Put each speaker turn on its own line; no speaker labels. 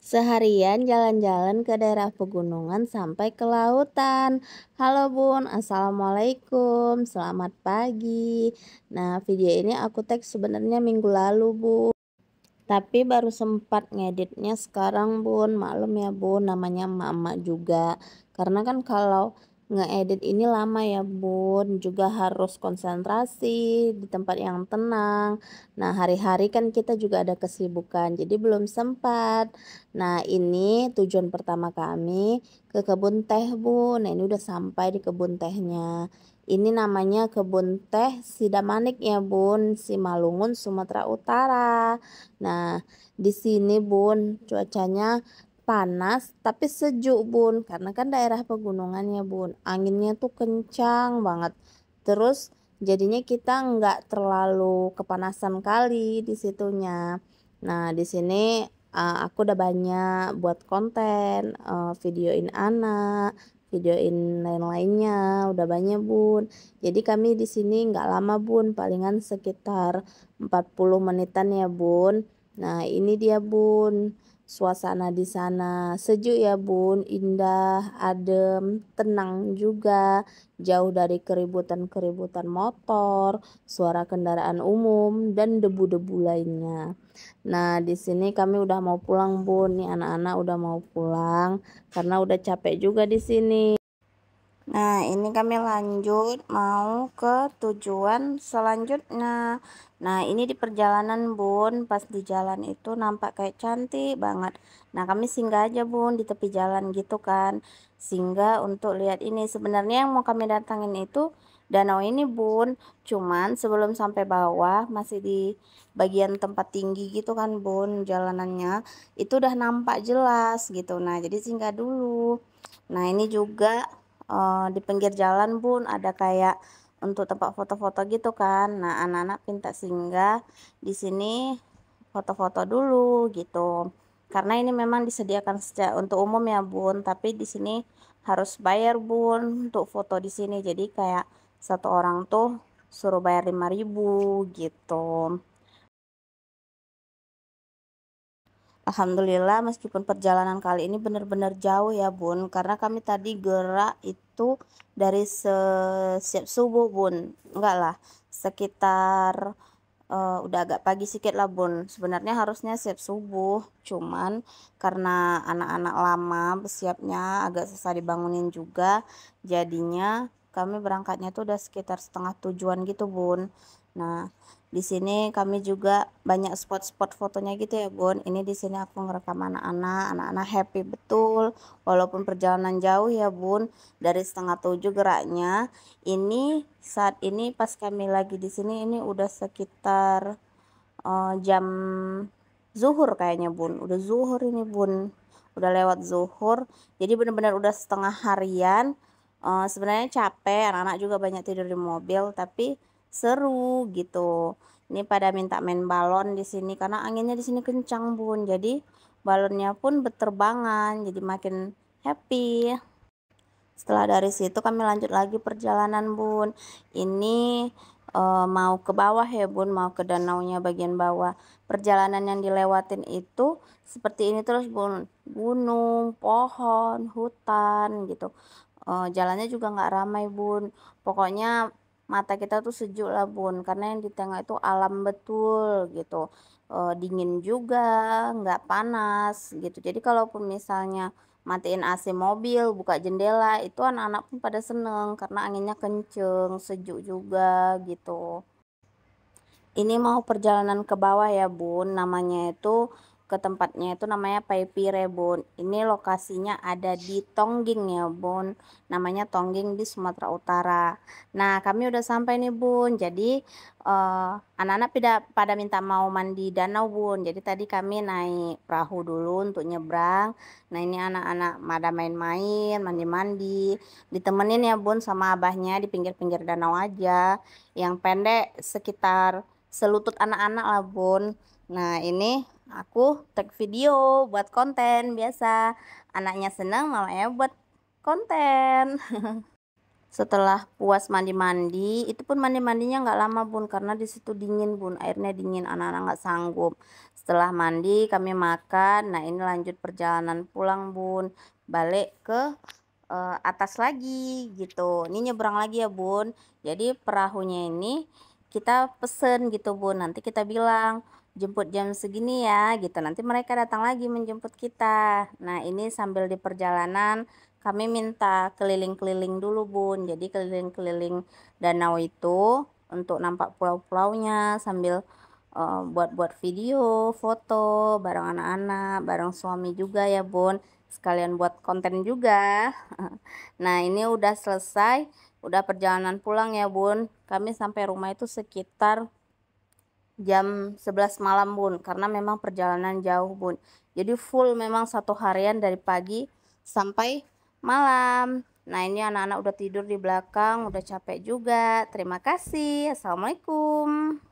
Seharian jalan-jalan ke daerah pegunungan sampai ke lautan. Halo Bun, Assalamualaikum, selamat pagi. Nah video ini aku teks sebenarnya minggu lalu Bun. Tapi baru sempat ngeditnya sekarang Bun, malam ya Bun namanya mama juga. Karena kan kalau ngeedit ini lama ya bun juga harus konsentrasi di tempat yang tenang nah hari-hari kan kita juga ada kesibukan jadi belum sempat nah ini tujuan pertama kami ke kebun teh bun nah ini udah sampai di kebun tehnya ini namanya kebun teh Sidamanik ya bun, Si Malungun, Sumatera Utara. Nah di sini bun cuacanya panas tapi sejuk bun karena kan daerah pegunungannya bun anginnya tuh kencang banget terus jadinya kita nggak terlalu kepanasan kali di situnya nah di sini uh, aku udah banyak buat konten uh, videoin anak videoin lain-lainnya udah banyak bun jadi kami di sini nggak lama bun palingan sekitar 40 menitan ya bun nah ini dia bun Suasana di sana sejuk ya bun, indah, adem, tenang juga, jauh dari keributan-keributan motor, suara kendaraan umum, dan debu-debu lainnya. Nah di sini kami udah mau pulang bun, nih anak-anak udah mau pulang karena udah capek juga di sini. Nah, ini kami lanjut mau ke tujuan selanjutnya. Nah, ini di perjalanan, Bun. Pas di jalan itu nampak kayak cantik banget. Nah, kami singgah aja, Bun, di tepi jalan gitu kan. Singgah untuk lihat ini. Sebenarnya yang mau kami datangin itu danau ini, Bun. Cuman sebelum sampai bawah masih di bagian tempat tinggi gitu kan, Bun, jalanannya. Itu udah nampak jelas gitu. Nah, jadi singgah dulu. Nah, ini juga uh, di pinggir jalan pun ada kayak untuk tempat foto-foto gitu kan. Nah, anak-anak minta singgah di sini foto-foto dulu gitu. Karena ini memang disediakan sejak untuk umum ya, Bun, tapi di sini harus bayar, Bun, untuk foto di sini. Jadi kayak satu orang tuh suruh bayar 5000 gitu. Alhamdulillah meskipun perjalanan kali ini benar-benar jauh ya bun karena kami tadi gerak itu dari setiap subuh bun enggak lah sekitar uh, udah agak pagi sedikit lah bun sebenarnya harusnya siap subuh cuman karena anak-anak lama bersiapnya agak susah dibangunin juga jadinya kami berangkatnya tuh udah sekitar setengah tujuan gitu bun nah di sini kami juga banyak spot-spot fotonya gitu ya Bun ini di sini aku ngerekam anak-anak anak-anak happy betul walaupun perjalanan jauh ya Bun dari setengah tujuh geraknya ini saat ini pas kami lagi di sini ini udah sekitar uh, jam zuhur kayaknya Bun udah zuhur ini Bun udah lewat zuhur jadi benar-benar udah setengah harian uh, sebenarnya capek anak-anak juga banyak tidur di mobil tapi seru gitu. Ini pada minta main balon di sini karena anginnya di sini kencang, Bun. Jadi balonnya pun berterbangan, jadi makin happy. Setelah dari situ kami lanjut lagi perjalanan, Bun. Ini e, mau ke bawah ya, Bun, mau ke danaunya bagian bawah. Perjalanan yang dilewatin itu seperti ini terus, Bun. Gunung, pohon, hutan gitu. E, jalannya juga nggak ramai, Bun. Pokoknya mata kita tuh sejuk lah bun karena yang di tengah itu alam betul gitu e, dingin juga nggak panas gitu jadi kalaupun misalnya matiin AC mobil buka jendela itu anak-anak pun pada seneng karena anginnya kenceng sejuk juga gitu ini mau perjalanan ke bawah ya bun namanya itu ke tempatnya itu namanya Pepi Rebon. Ini lokasinya ada di Tongging ya Bun. Namanya Tongging di Sumatera Utara. Nah kami udah sampai nih Bun. Jadi eh, anak-anak uh, pada, pada minta mau mandi danau Bun. Jadi tadi kami naik perahu dulu untuk nyebrang. Nah ini anak-anak pada main-main, mandi-mandi. Ditemenin ya Bun sama abahnya di pinggir-pinggir danau aja. Yang pendek sekitar selutut anak-anak lah Bun. Nah ini aku take video buat konten biasa anaknya senang mamanya buat konten setelah puas mandi-mandi itu pun mandi-mandinya nggak lama bun karena disitu dingin bun airnya dingin anak-anak nggak sanggup setelah mandi kami makan nah ini lanjut perjalanan pulang bun balik ke uh, atas lagi gitu ini nyebrang lagi ya bun jadi perahunya ini kita pesen gitu Bu. Nanti kita bilang jemput jam segini ya gitu. Nanti mereka datang lagi menjemput kita. Nah, ini sambil di perjalanan kami minta keliling-keliling dulu Bun. Jadi keliling-keliling danau itu untuk nampak pulau-pulaunya sambil eh, buat-buat uh, video, foto bareng anak-anak, bareng suami juga ya Bun. Sekalian buat konten juga. Nah, ini udah selesai udah perjalanan pulang ya bun kami sampai rumah itu sekitar jam 11 malam bun karena memang perjalanan jauh bun jadi full memang satu harian dari pagi sampai malam nah ini anak-anak udah tidur di belakang udah capek juga terima kasih assalamualaikum